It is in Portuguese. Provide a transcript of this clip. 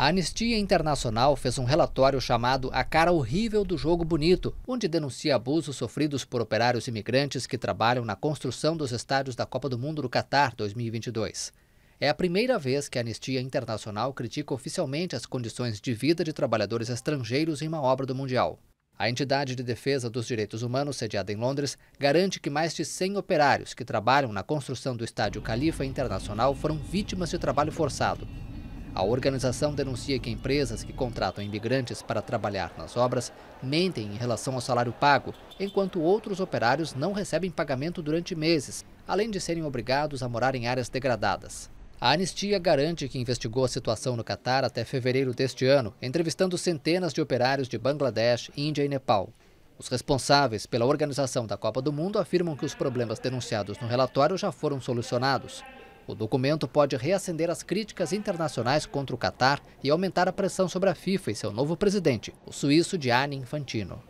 A Anistia Internacional fez um relatório chamado A Cara Horrível do Jogo Bonito, onde denuncia abusos sofridos por operários imigrantes que trabalham na construção dos estádios da Copa do Mundo do Catar 2022. É a primeira vez que a Anistia Internacional critica oficialmente as condições de vida de trabalhadores estrangeiros em uma obra do Mundial. A entidade de defesa dos direitos humanos, sediada em Londres, garante que mais de 100 operários que trabalham na construção do estádio Califa Internacional foram vítimas de trabalho forçado. A organização denuncia que empresas que contratam imigrantes para trabalhar nas obras mentem em relação ao salário pago, enquanto outros operários não recebem pagamento durante meses, além de serem obrigados a morar em áreas degradadas. A anistia garante que investigou a situação no Catar até fevereiro deste ano, entrevistando centenas de operários de Bangladesh, Índia e Nepal. Os responsáveis pela organização da Copa do Mundo afirmam que os problemas denunciados no relatório já foram solucionados. O documento pode reacender as críticas internacionais contra o Catar e aumentar a pressão sobre a FIFA e seu novo presidente, o suíço Gianni Infantino.